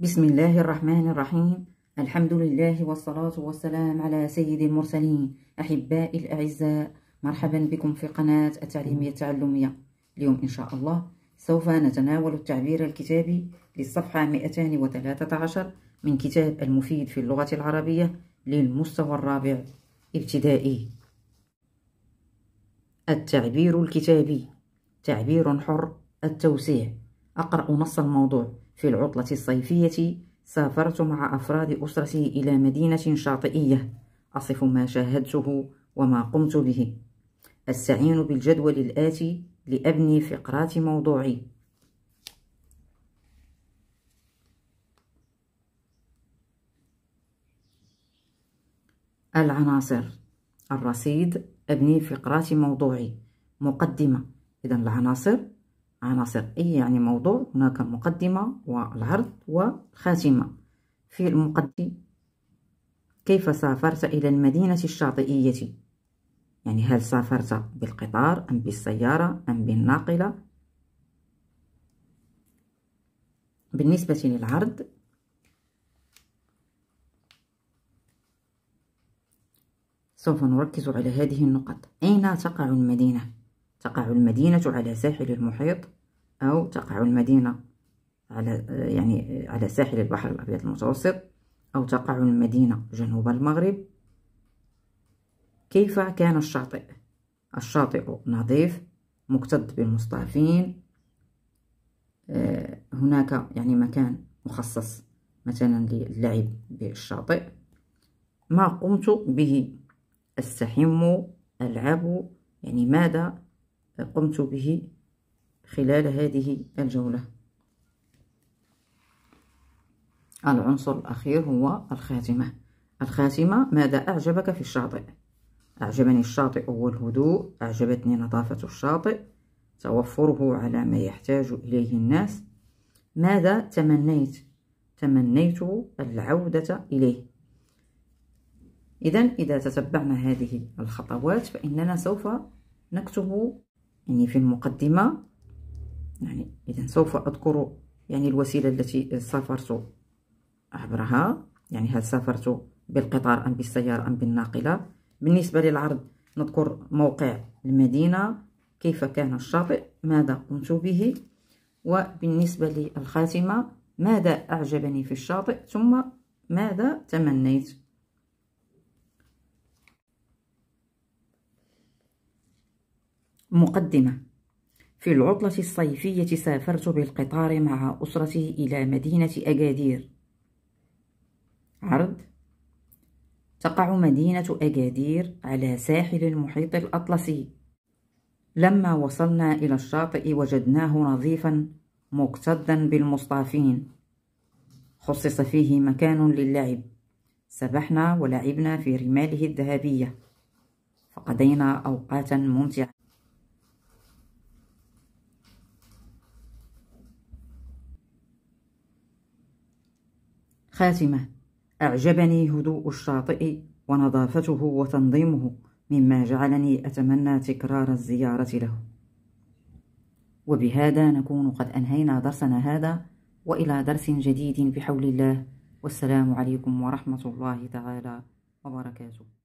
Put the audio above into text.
بسم الله الرحمن الرحيم الحمد لله والصلاة والسلام على سيد المرسلين أحبائي الأعزاء مرحبا بكم في قناة التعليمية التعلمية اليوم إن شاء الله سوف نتناول التعبير الكتابي للصفحة 213 من كتاب المفيد في اللغة العربية للمستوى الرابع ابتدائي التعبير الكتابي تعبير حر التوسيع أقرأ نص الموضوع في العطلة الصيفية سافرت مع أفراد أسرتي إلى مدينة شاطئية أصف ما شاهدته وما قمت به أستعين بالجدول الآتي لأبني فقرات موضوعي العناصر الرصيد أبني فقرات موضوعي مقدمة إذا العناصر عناصر أي يعني موضوع هناك مقدمه والعرض والخاتمة في المقدمة كيف سافرت إلى المدينة الشاطئية يعني هل سافرت بالقطار أم بالسيارة أم بالناقلة بالنسبة للعرض سوف نركز على هذه النقط أين تقع المدينة تقع المدينة على ساحل المحيط أو تقع المدينة على يعني على ساحل البحر الأبيض المتوسط أو تقع المدينة جنوب المغرب كيف كان الشاطئ الشاطئ نظيف مكتظ بالمصطافين آه، هناك يعني مكان مخصص مثلا للعب بالشاطئ ما قمت به استحم ألعب يعني ماذا قمت به خلال هذه الجولة العنصر الأخير هو الخاتمة الخاتمة ماذا أعجبك في الشاطئ أعجبني الشاطئ والهدوء أعجبتني نظافة الشاطئ توفره على ما يحتاج إليه الناس ماذا تمنيت تمنيت العودة إليه إذا إذا تتبعنا هذه الخطوات فإننا سوف نكتب يعني في المقدمة يعني إذا سوف أذكر يعني الوسيلة التي سافرت عبرها يعني هل سافرت بالقطار أم بالسيارة أم بالناقلة بالنسبة للعرض نذكر موقع المدينة كيف كان الشاطئ ماذا قمت به وبالنسبة للخاتمة ماذا أعجبني في الشاطئ ثم ماذا تمنيت مقدمة في العطلة الصيفية سافرت بالقطار مع أسرتي إلى مدينة أكادير عرض تقع مدينة أكادير على ساحل المحيط الأطلسي لما وصلنا إلى الشاطئ وجدناه نظيفا مكتدا بالمصطافين خصص فيه مكان للعب سبحنا ولعبنا في رماله الذهبية فقضينا أوقاتا ممتعة خاتمة أعجبني هدوء الشاطئ ونظافته وتنظيمه مما جعلني أتمنى تكرار الزيارة له وبهذا نكون قد أنهينا درسنا هذا وإلى درس جديد بحول الله والسلام عليكم ورحمة الله تعالى وبركاته